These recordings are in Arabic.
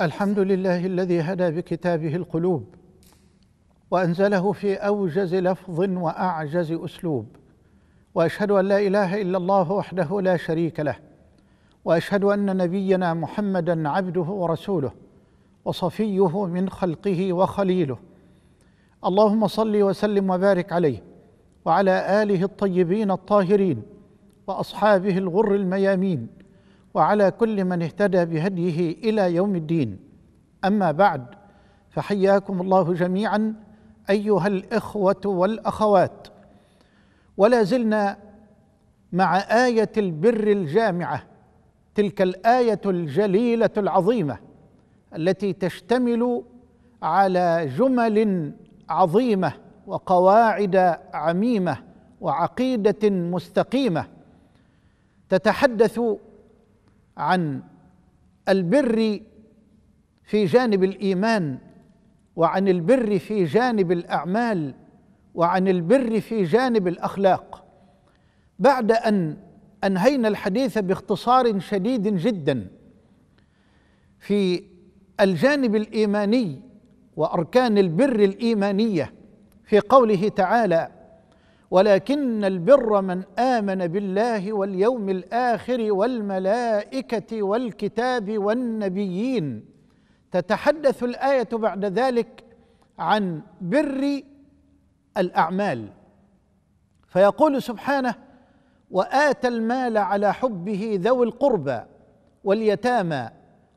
الحمد لله الذي هدى بكتابه القلوب وانزله في اوجز لفظ واعجز اسلوب واشهد ان لا اله الا الله وحده لا شريك له واشهد ان نبينا محمدا عبده ورسوله وصفيه من خلقه وخليله اللهم صل وسلم وبارك عليه وعلى اله الطيبين الطاهرين واصحابه الغر الميامين وعلى كل من اهتدى بهديه الى يوم الدين اما بعد فحياكم الله جميعا ايها الاخوه والاخوات ولا زلنا مع ايه البر الجامعه تلك الايه الجليله العظيمه التي تشتمل على جمل عظيمه وقواعد عميمه وعقيده مستقيمه تتحدث عن البر في جانب الايمان وعن البر في جانب الاعمال وعن البر في جانب الاخلاق بعد ان انهينا الحديث باختصار شديد جدا في الجانب الايماني واركان البر الايمانيه في قوله تعالى ولكن البر من امن بالله واليوم الاخر والملائكه والكتاب والنبيين تتحدث الايه بعد ذلك عن بر الاعمال فيقول سبحانه واتى المال على حبه ذوي القربى واليتامى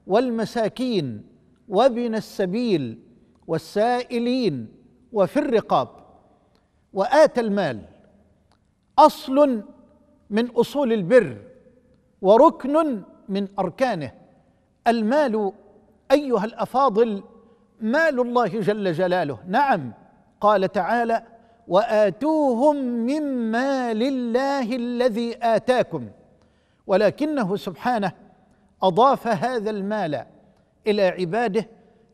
والمساكين وابن السبيل والسائلين وفي الرقاب واتى المال اصل من اصول البر وركن من اركانه المال ايها الافاضل مال الله جل جلاله نعم قال تعالى واتوهم من مال الله الذي اتاكم ولكنه سبحانه اضاف هذا المال الى عباده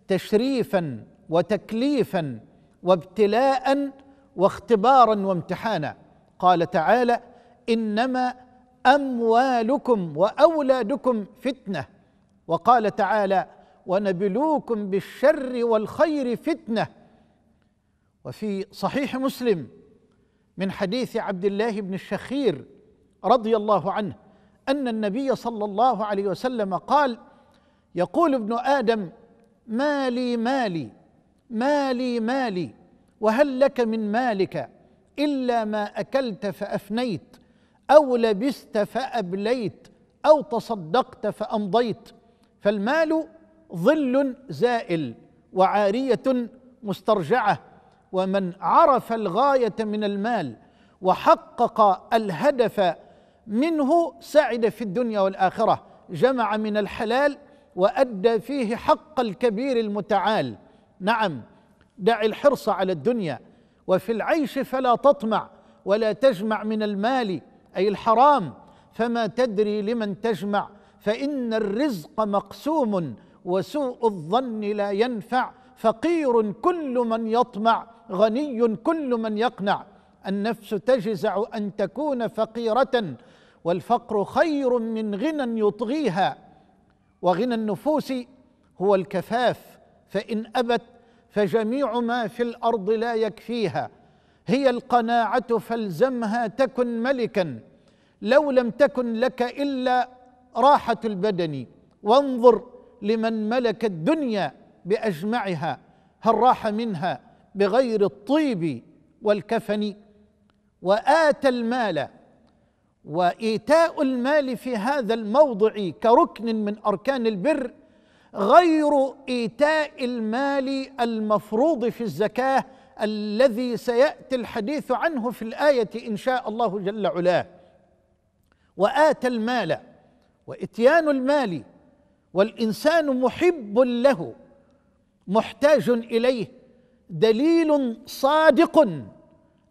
تشريفا وتكليفا وابتلاء واختبارا وامتحانا قال تعالى انما اموالكم واولادكم فتنه وقال تعالى ونبلوكم بالشر والخير فتنه وفي صحيح مسلم من حديث عبد الله بن الشخير رضي الله عنه ان النبي صلى الله عليه وسلم قال يقول ابن ادم مالي مالي مالي مالي وهل لك من مالك الا ما اكلت فافنيت او لبست فابليت او تصدقت فامضيت فالمال ظل زائل وعاريه مسترجعه ومن عرف الغايه من المال وحقق الهدف منه سعد في الدنيا والاخره جمع من الحلال وادى فيه حق الكبير المتعال نعم دع الحرص على الدنيا وفي العيش فلا تطمع ولا تجمع من المال اي الحرام فما تدري لمن تجمع فان الرزق مقسوم وسوء الظن لا ينفع فقير كل من يطمع غني كل من يقنع النفس تجزع ان تكون فقيره والفقر خير من غنى يطغيها وغنى النفوس هو الكفاف فان ابت فجميع ما في الارض لا يكفيها هي القناعه فالزمها تكن ملكا لو لم تكن لك الا راحه البدن وانظر لمن ملك الدنيا باجمعها هل راح منها بغير الطيب والكفن واتى المال وايتاء المال في هذا الموضع كركن من اركان البر غير ايتاء المال المفروض في الزكاه الذي سياتي الحديث عنه في الايه ان شاء الله جل علاه واتى المال واتيان المال والانسان محب له محتاج اليه دليل صادق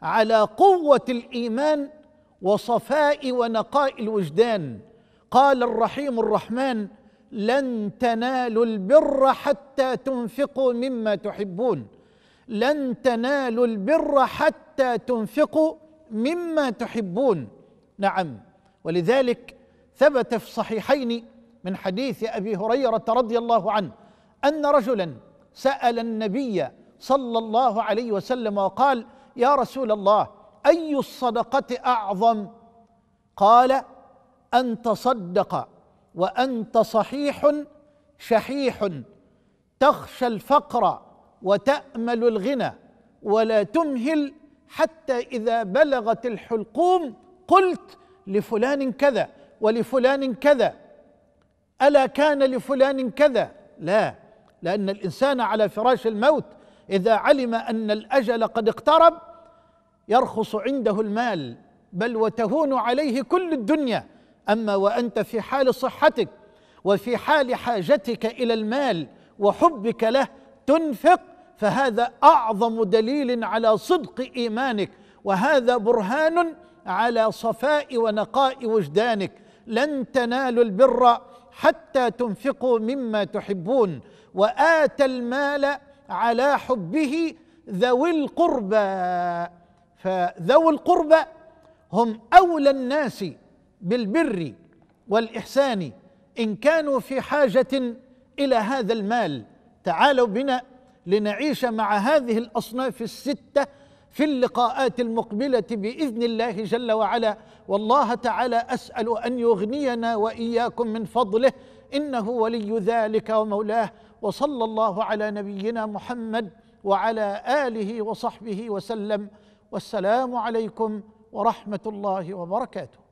على قوه الايمان وصفاء ونقاء الوجدان قال الرحيم الرحمن لن تنالوا البر حتى تنفقوا مما تحبون لن تنالوا البر حتى تنفقوا مما تحبون نعم ولذلك ثبت في الصحيحين من حديث ابي هريره رضي الله عنه ان رجلا سال النبي صلى الله عليه وسلم وقال يا رسول الله اي الصدقه اعظم قال ان تصدق وانت صحيح شحيح تخشى الفقر وتامل الغنى ولا تمهل حتى اذا بلغت الحلقوم قلت لفلان كذا ولفلان كذا الا كان لفلان كذا لا لان الانسان على فراش الموت اذا علم ان الاجل قد اقترب يرخص عنده المال بل وتهون عليه كل الدنيا اما وانت في حال صحتك وفي حال حاجتك الى المال وحبك له تنفق فهذا اعظم دليل على صدق ايمانك وهذا برهان على صفاء ونقاء وجدانك لن تنالوا البر حتى تنفقوا مما تحبون واتى المال على حبه ذوي القربى فذوي القربى هم اولى الناس بالبر والاحسان ان كانوا في حاجه الى هذا المال تعالوا بنا لنعيش مع هذه الاصناف السته في اللقاءات المقبله باذن الله جل وعلا والله تعالى اسال ان يغنينا واياكم من فضله انه ولي ذلك ومولاه وصلى الله على نبينا محمد وعلى اله وصحبه وسلم والسلام عليكم ورحمه الله وبركاته